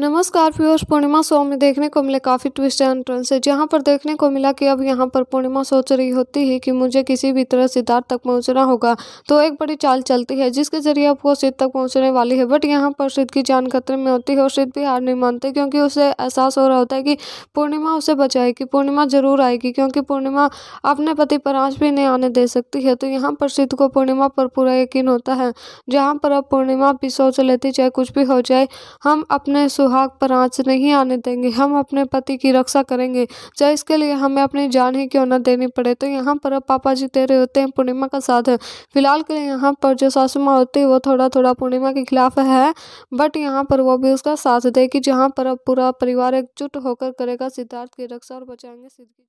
नमस्कार व्यूअर्स पूर्णिमा शो में देखने को मिले काफ़ी ट्विस्ट एंड है जहाँ पर देखने को मिला कि अब यहाँ पर पूर्णिमा सोच रही होती है कि मुझे किसी भी तरह सिद्धार्थ तक पहुँचना होगा तो एक बड़ी चाल चलती है जिसके जरिए अब वो सिद्ध तक पहुँचने वाली है बट यहाँ पर सिद्ध की जान खतरे में होती है और सिद्ध भी हार नहीं मानते क्योंकि उसे एहसास हो रहा होता है कि पूर्णिमा उसे बचाएगी पूर्णिमा ज़रूर आएगी क्योंकि पूर्णिमा अपने पति पर आँच भी नहीं आने दे सकती है तो यहाँ पर सिद्ध को पूर्णिमा पर पूरा यकीन होता है जहाँ पर अब पूर्णिमा भी सोच लेती चाहे कुछ भी हो जाए हम अपने सुहाग पर आँच नहीं आने देंगे हम अपने पति की रक्षा करेंगे चाहे इसके लिए हमें अपनी जान ही क्यों न देनी पड़े तो यहाँ पर अब पापा जी तेरे होते हैं पूर्णिमा का साथ फिलहाल के लिए यहाँ पर जो सासू माँ होती है वो थोड़ा थोड़ा पूर्णिमा के खिलाफ है बट यहाँ पर वो भी उसका साथ देगी जहाँ पर अब पूरा परिवार एकजुट होकर करेगा सिद्धार्थ की रक्षा और बचाएंगे सिद्धि